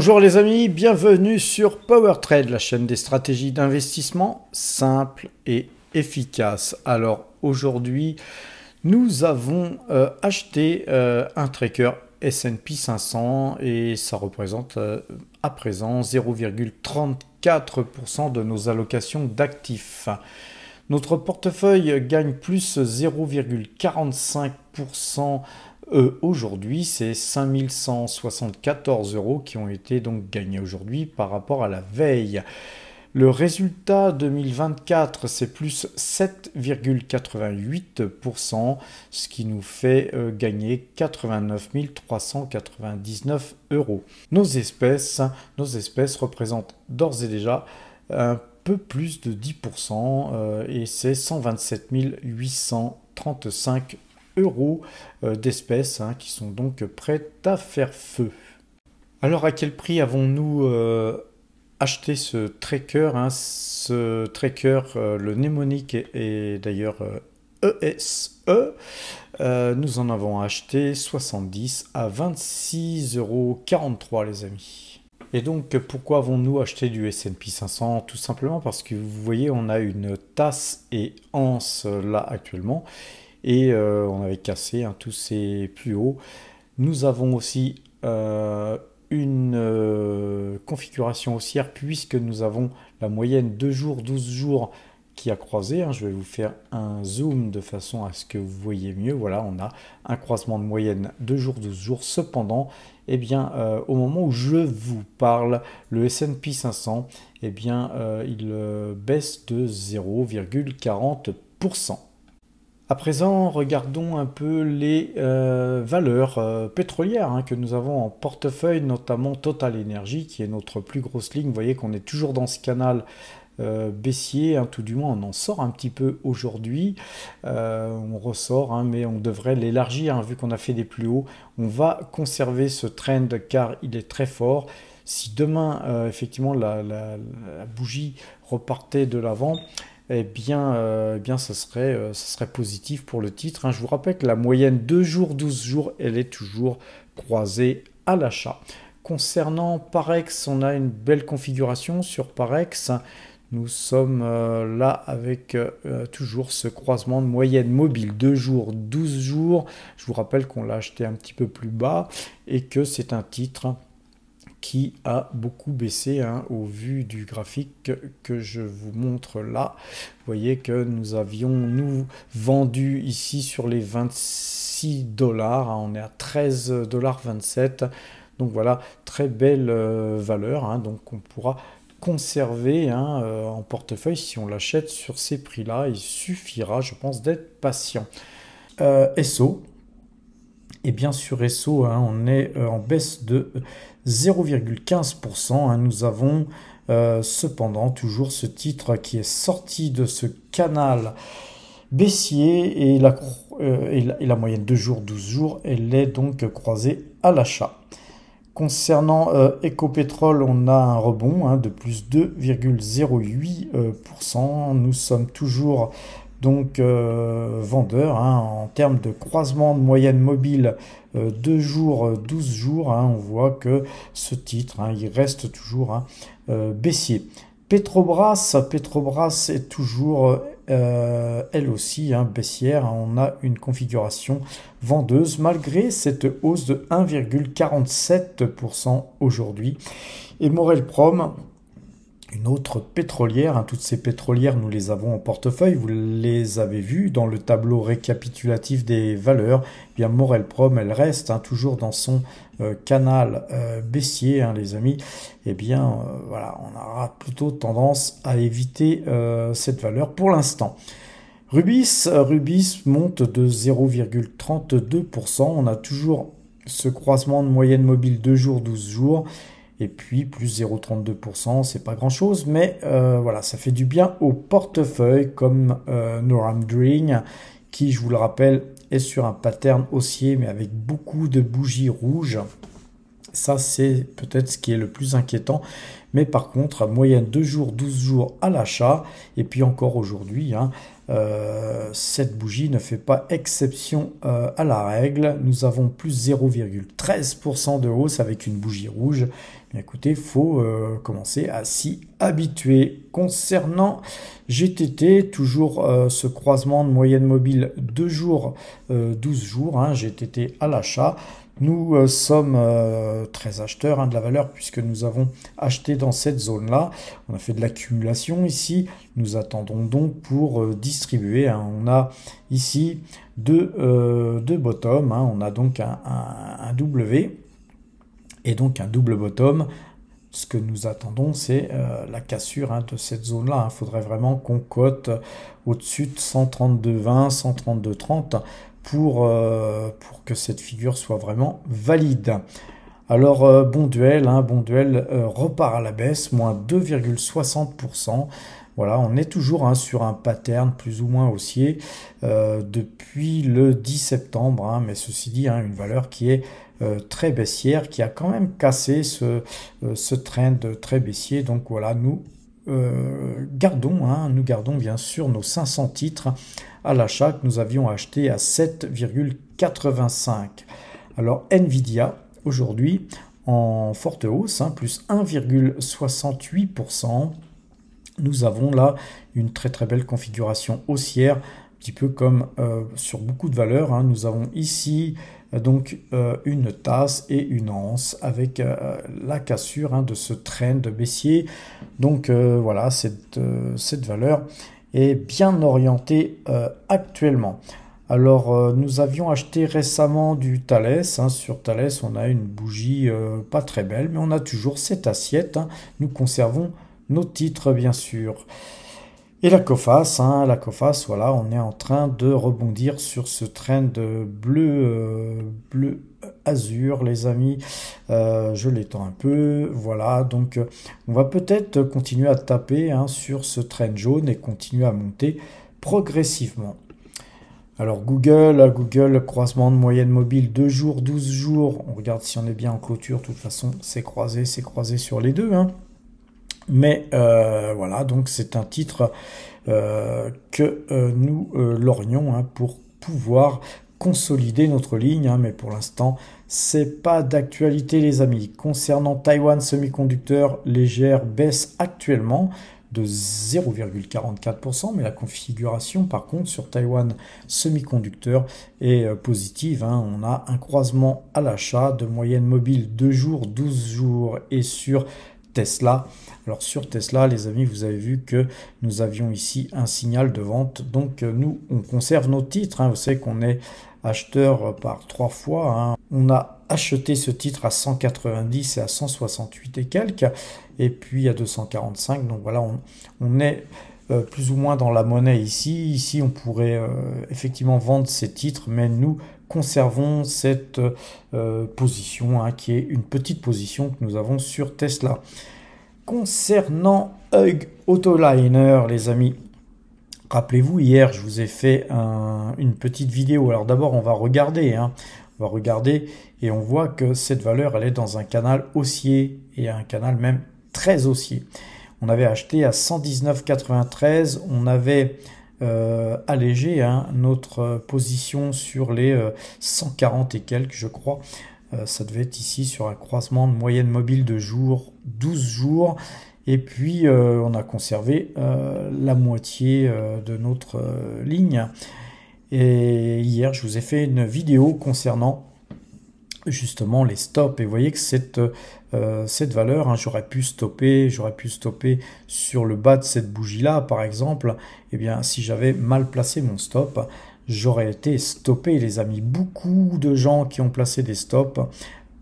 Bonjour les amis, bienvenue sur Power Trade, la chaîne des stratégies d'investissement simples et efficaces. Alors aujourd'hui, nous avons euh, acheté euh, un tracker S&P 500 et ça représente euh, à présent 0,34% de nos allocations d'actifs. Notre portefeuille gagne plus 0,45% euh, aujourd'hui, c'est 5174 euros qui ont été donc gagnés aujourd'hui par rapport à la veille. Le résultat 2024, c'est plus 7,88%, ce qui nous fait euh, gagner 89 399 euros. Nos espèces, nos espèces représentent d'ores et déjà un peu plus de 10% euh, et c'est 127 835 euros euh, d'espèces hein, qui sont donc prêtes à faire feu. Alors à quel prix avons-nous euh, acheté ce tracker hein? Ce tracker, euh, le mnémonique est d'ailleurs ESE, e. nous en avons acheté 70 à 26,43 euros les amis. Et donc pourquoi avons-nous acheté du S&P 500 Tout simplement parce que vous voyez on a une tasse et anse là actuellement et euh, on avait cassé hein, tous ces plus hauts. Nous avons aussi euh, une euh, configuration haussière puisque nous avons la moyenne 2 jours, 12 jours qui a croisé. Hein. Je vais vous faire un zoom de façon à ce que vous voyez mieux. Voilà, on a un croisement de moyenne 2 jours, 12 jours. Cependant, eh bien, au moment où je vous parle, le S&P 500, eh bien, il baisse de 0,40%. À présent, regardons un peu les euh, valeurs euh, pétrolières hein, que nous avons en portefeuille, notamment Total Energy, qui est notre plus grosse ligne. Vous voyez qu'on est toujours dans ce canal euh, baissier, hein, tout du moins on en sort un petit peu aujourd'hui, on ressort, hein, mais on devrait l'élargir vu qu'on a fait des plus hauts. On va conserver ce trend car il est très fort. Si demain effectivement la, bougie repartait de l'avant, eh bien, euh, eh bien euh, ça, serait, positif pour le titre. Hein. Je vous rappelle que la moyenne 2 jours, 12 jours, elle est toujours croisée à l'achat. Concernant Parex, on a une belle configuration sur Parex. Nous sommes euh, là avec toujours ce croisement de moyenne mobile 2 jours, 12 jours. Je vous rappelle qu'on l'a acheté un petit peu plus bas et que c'est un titre qui a beaucoup baissé hein, au vu du graphique que je vous montre là. Vous voyez que nous avions nous vendu ici sur les 26 dollars, hein, on est à 13 dollars 27. Donc voilà, très belle euh, valeur. Hein, donc on pourra conserver euh, en portefeuille si on l'achète sur ces prix-là. Il suffira, je pense, d'être patient. Euh, SO, et bien sûr Esso, hein, on est euh, en baisse de 0,15%. Hein. nous avons euh, cependant toujours ce titre qui est sorti de ce canal baissier et la, euh, et la, moyenne de jours, 12 jours, elle est donc croisée à l'achat. Concernant Ecopétrole, on a un rebond hein, de plus 2,08%. Nous sommes toujours donc euh, vendeur hein, en termes de croisement de moyenne mobile 2 euh, jours 12 euh, jours hein, on voit que ce titre hein, il reste toujours baissier Petrobras Petrobras est toujours elle aussi baissière on a une configuration vendeuse malgré cette hausse de 1,47% aujourd'hui et Morel Prom une autre pétrolière. Hein, toutes ces pétrolières, nous les avons en portefeuille. Vous les avez vues dans le tableau récapitulatif des valeurs. Eh bien Morel Prom, elle reste hein, toujours dans son euh, canal euh, baissier, hein, les amis. Eh bien, euh, voilà, on aura plutôt tendance à éviter cette valeur pour l'instant. Rubis, Rubis monte de 0,32%. On a toujours ce croisement de moyenne mobile 2 jours, 12 jours. Et puis plus 0,32%, c'est pas grand chose, mais euh, voilà, ça fait du bien au portefeuille comme euh, Noram qui, je vous le rappelle, est sur un pattern haussier, mais avec beaucoup de bougies rouges. Ça, c'est peut-être ce qui est le plus inquiétant. Mais par contre, moyenne 2 jours, 12 jours à l'achat. Et puis encore aujourd'hui, hein, euh, cette bougie ne fait pas exception euh, à la règle. Nous avons plus 0,13% de hausse avec une bougie rouge. Eh écoutez, faut euh, commencer à s'y habituer. Concernant GTT, toujours ce croisement de moyenne mobile 2 jours, 12 jours, hein, GTT à l'achat. Nous euh, sommes euh, très acheteurs hein, de la valeur puisque nous avons acheté dans cette zone-là. On a fait de l'accumulation ici. Nous attendons donc pour euh, distribuer. Hein. On a ici deux, bottoms. Hein. On a donc un, W et donc un double bottom ce que nous attendons, c'est la cassure de cette zone-là. Il faudrait vraiment qu'on cote au-dessus de 132,20, 132,30 pour, euh, pour que cette figure soit vraiment valide. Alors euh, bon duel, hein, bon duel euh, repart à la baisse, moins 2,60%. Voilà, on est toujours hein, sur un pattern plus ou moins haussier depuis le 10 septembre, hein, mais ceci dit, une valeur qui est très baissière, qui a quand même cassé ce, ce trend très baissier. Donc voilà, nous gardons, nous gardons bien sûr nos 500 titres à l'achat que nous avions acheté à 7,85. Alors Nvidia, aujourd'hui, en forte hausse, hein, plus 1,68%. Nous avons là une très très belle configuration haussière, un petit peu comme euh, sur beaucoup de valeurs. Hein. Nous avons ici euh, donc euh, une tasse et une anse avec la cassure hein, de ce train de baissier. Donc voilà, cette, cette valeur est bien orienté euh, actuellement. Alors euh, nous avions acheté récemment du Thales. Hein. Sur Thales on a une bougie euh, pas très belle mais on a toujours cette assiette. Hein. Nous conservons nos titres bien sûr. Et la COFAS, hein, la COFAS, voilà, on est en train de rebondir sur ce trend bleu, euh, bleu azur, les amis. Euh, je l'étends un peu, voilà. Donc, on va peut-être continuer à taper hein, sur ce trend jaune et continuer à monter progressivement. Alors Google, Google, croisement de moyenne mobile 2 jours, 12 jours. On regarde si on est bien en clôture. De toute façon, c'est croisé, c'est croisé sur les deux. Hein. Mais euh, voilà, donc c'est un titre euh, que euh, nous l'aurions hein, pour pouvoir consolider notre ligne, hein. mais pour l'instant, c'est pas d'actualité, les amis. Concernant Taïwan semi-conducteur légère baisse actuellement de 0,44%, mais la configuration par contre sur Taïwan semi-conducteur est positive. Hein. On a un croisement à l'achat de moyenne mobile 2 jours, 12 jours et sur Tesla. Alors sur Tesla, les amis, vous avez vu que nous avions ici un signal de vente. Donc euh, nous, on conserve nos titres. Hein. Vous savez qu'on est acheteur euh, par trois fois. Hein. On a acheté ce titre à 190 et à 168 et quelques, et puis à 245. Donc voilà, on, est euh, plus ou moins dans la monnaie ici. Ici, on pourrait effectivement vendre ces titres, mais nous, conservons cette euh, position hein, qui est une petite position que nous avons sur Tesla. Concernant Hug Autoliner, les amis, rappelez-vous, hier je vous ai fait une petite vidéo. Alors d'abord, on va regarder. Hein. on va regarder et on voit que cette valeur, elle est dans un canal haussier et un canal même très haussier. On avait acheté à 119,93. On avait euh, alléger hein, notre euh, position sur les 140 euh, et quelques, je crois. ça devait être ici sur un croisement de moyenne mobile de jour, 12 jours. Et puis, on a conservé la moitié de notre ligne. Et hier, je vous ai fait une vidéo concernant justement les stops et vous voyez que cette, euh, valeur hein, j'aurais pu stopper j'aurais pu stopper sur le bas de cette bougie là par exemple et eh bien si j'avais mal placé mon stop j'aurais été stoppé les amis beaucoup de gens qui ont placé des stops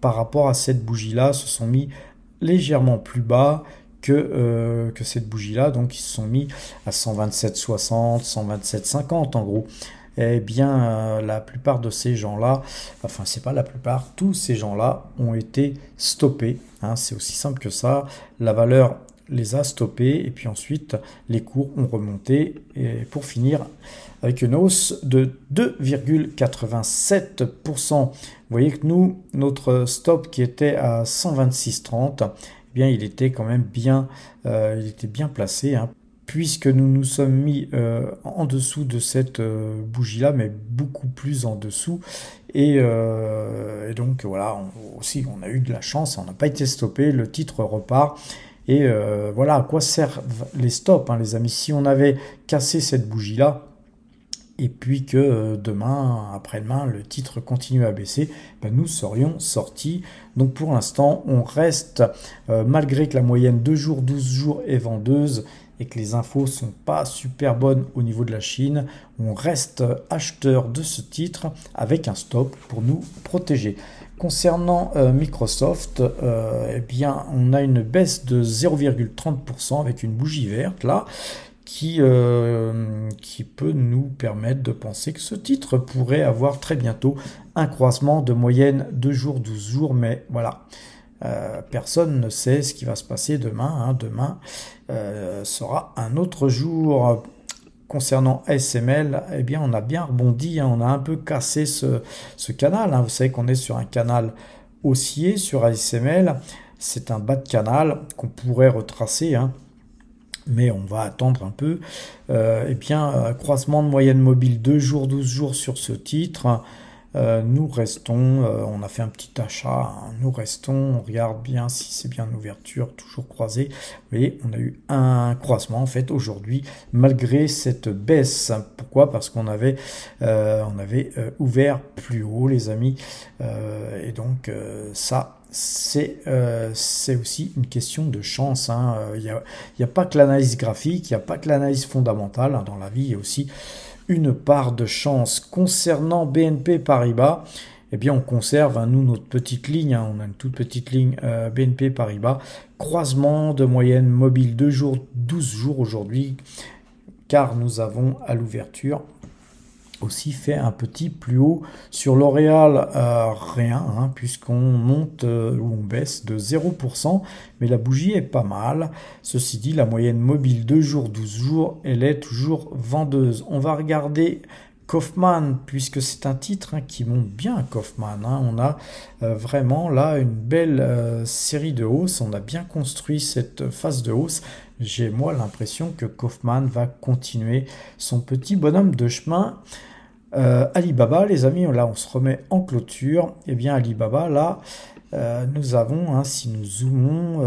par rapport à cette bougie là se sont mis légèrement plus bas que, euh, que cette bougie là donc ils se sont mis à 127,60 127,50 en gros eh bien, euh, la plupart de ces gens-là, enfin, c'est pas la plupart, tous ces gens-là ont été stoppés. Hein. c'est aussi simple que ça. La valeur les a stoppés et puis ensuite les cours ont remonté et pour finir avec une hausse de 2,87%. Vous voyez que nous, notre stop qui était à 126,30, eh bien il était quand même bien, euh, il était bien placé. Hein puisque nous nous sommes mis euh, en dessous de cette euh, bougie-là, mais beaucoup plus en dessous. Et, euh, donc voilà, aussi on a eu de la chance, on n'a pas été stoppé, le titre repart. Et voilà à quoi servent les stops, hein, les amis. Si on avait cassé cette bougie-là, et puis que demain, après-demain, le titre continue à baisser, ben, nous serions sortis. Donc pour l'instant, on reste, malgré que la moyenne 2 jours, 12 jours est vendeuse, et que les infos sont pas super bonnes au niveau de la Chine, on reste acheteur de ce titre avec un stop pour nous protéger. Concernant euh, Microsoft, euh, eh bien, on a une baisse de 0,30% avec une bougie verte là. Qui, euh, qui, peut nous permettre de penser que ce titre pourrait avoir très bientôt un croisement de moyenne de jour 12 jours, mais voilà. Euh, personne ne sait ce qui va se passer demain. Hein. Demain euh, sera un autre jour. Concernant SML, eh bien, on a bien rebondi, hein. on a un peu cassé ce, canal. Hein. Vous savez qu'on est sur un canal haussier sur ASML. C'est un bas de canal qu'on pourrait retracer mais on va attendre un peu. Euh, eh bien, euh, croisement de moyenne mobile 2 jours, 12 jours sur ce titre. Euh, nous restons, euh, on a fait un petit achat, hein. nous restons, on regarde bien si c'est bien une ouverture, toujours croisée. Vous voyez, on a eu un croisement en fait aujourd'hui, malgré cette baisse. Pourquoi Parce qu'on avait, euh, on avait euh, ouvert plus haut, les amis, et donc ça, c'est euh, aussi une question de chance. Hein. Il n'y a, a, pas que l'analyse graphique, il n'y a pas que l'analyse fondamentale. Hein. Dans la vie, il y a aussi une part de chance. Concernant BNP Paribas, eh bien on conserve, à hein, nous, notre petite ligne, hein, on a une toute petite ligne euh, BNP Paribas, croisement de moyenne mobile 2 jours, 12 jours aujourd'hui, car nous avons à l'ouverture aussi fait un petit plus haut sur L'Oréal, euh, rien, hein, puisqu'on monte euh, ou on baisse de 0%, mais la bougie est pas mal. Ceci dit, la moyenne mobile 2 jours, 12 jours, elle est toujours vendeuse. On va regarder Kaufman, puisque c'est un titre hein, qui monte bien Kaufman. Hein. On a euh, vraiment là une belle euh, série de hausses, on a bien construit cette phase de hausse. J'ai moi l'impression que Kaufman va continuer son petit bonhomme de chemin. Euh, Alibaba, les amis, là on se remet en clôture. Eh bien Alibaba, là, nous avons, hein, si nous zoomons,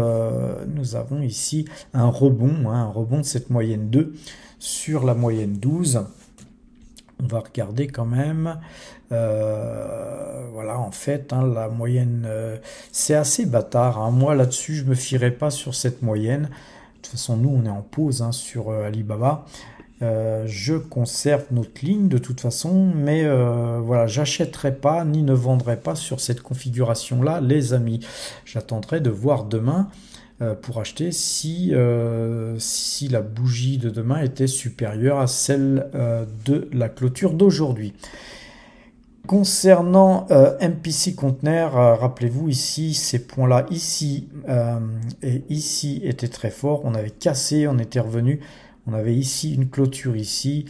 nous avons ici un rebond, un rebond de cette moyenne 2 sur la moyenne 12 on va regarder quand même, euh, voilà, en fait, hein, la moyenne, euh, c'est assez bâtard. Hein. Moi, là-dessus, je me fierai pas sur cette moyenne. De toute façon, nous, on est en pause hein, sur euh, Alibaba. je conserve notre ligne de toute façon, mais voilà, j'achèterai pas ni ne vendrai pas sur cette configuration-là, les amis. J'attendrai de voir demain euh, pour acheter euh, si, la bougie de demain était supérieure à celle euh, de la clôture d'aujourd'hui. Concernant MPC conteneur, rappelez-vous ici, ces points-là, ici et ici étaient très forts. On avait cassé, on était revenu. On avait ici une clôture ici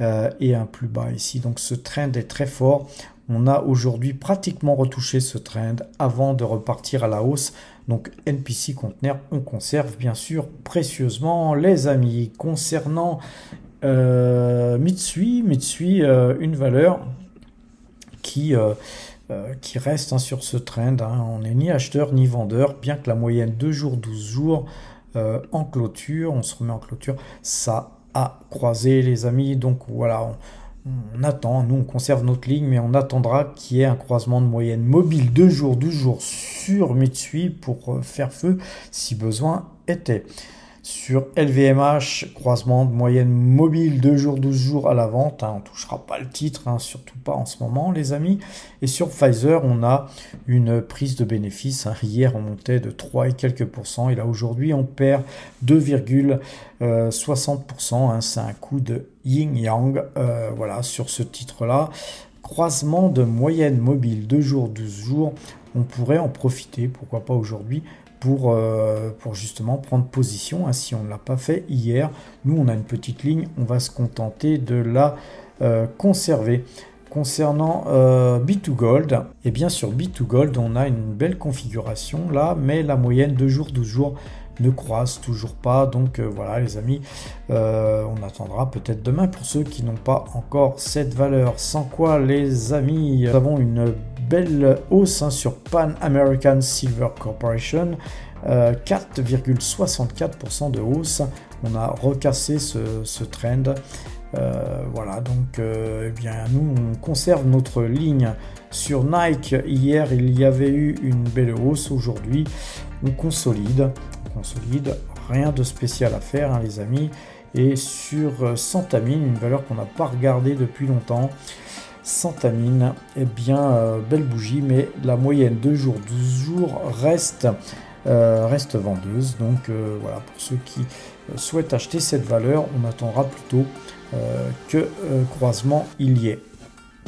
et un plus bas ici. Donc ce trend est très fort. On a aujourd'hui pratiquement retouché ce trend avant de repartir à la hausse donc NPC Container, on conserve bien sûr précieusement les amis. Concernant euh, Mitsui, Mitsui, euh, une valeur qui... Euh, qui reste hein, sur ce trend. Hein. On n'est ni acheteur ni vendeur, bien que la moyenne 2 jours, 12 jours en clôture, on se remet en clôture, ça a croisé les amis. Donc voilà, on attend, nous on conserve notre ligne, mais on attendra qu'il y ait un croisement de moyenne mobile deux jours, 12 jours sur Mitsui pour euh, faire feu si besoin était sur LVMH, croisement de moyenne mobile 2 jours, 12 jours à la vente. Hein, on ne touchera pas le titre, hein, surtout pas en ce moment, les amis. Et sur Pfizer, on a une prise de bénéfice. Hein. Hier, on montait de 3 et quelques pourcents. Et là, aujourd'hui, on perd 2,60%. Euh, C'est un coup de yin-yang euh, voilà, sur ce titre-là. Croisement de moyenne mobile 2 jours, 12 jours. On pourrait en profiter, pourquoi pas aujourd'hui, euh, pour, justement prendre position. ainsi hein, si on ne l'a pas fait hier, nous on a une petite ligne, on va se contenter de la euh, conserver. Concernant euh, B2Gold, et eh bien sûr B2Gold, on a une belle configuration là, mais la moyenne de jours 12 jours ne croise toujours pas. Donc euh, voilà les amis, on attendra peut-être demain pour ceux qui n'ont pas encore cette valeur. Sans quoi les amis, nous avons une belle hausse hein, sur Pan American Silver Corporation, 4,64% euh, de hausse. On a recassé ce, trend. Euh, voilà, donc euh, eh bien, nous, on conserve notre ligne sur Nike. Hier, il y avait eu une belle hausse. Aujourd'hui, on consolide. On consolide. Rien de spécial à faire, hein, les amis. Et sur Santamine, une valeur qu'on n'a pas regardée depuis longtemps. Santamine, eh bien, euh, belle bougie, mais la moyenne 2 jours, 12 jours reste, euh, reste vendeuse. Donc euh, voilà, pour ceux qui souhaitent acheter cette valeur, on attendra plutôt que croisement il y ait.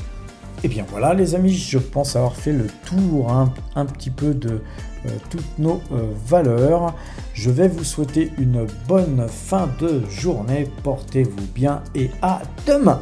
Et eh bien voilà les amis, je pense avoir fait le tour hein, un petit peu de toutes nos valeurs. Je vais vous souhaiter une bonne fin de journée, portez-vous bien et à demain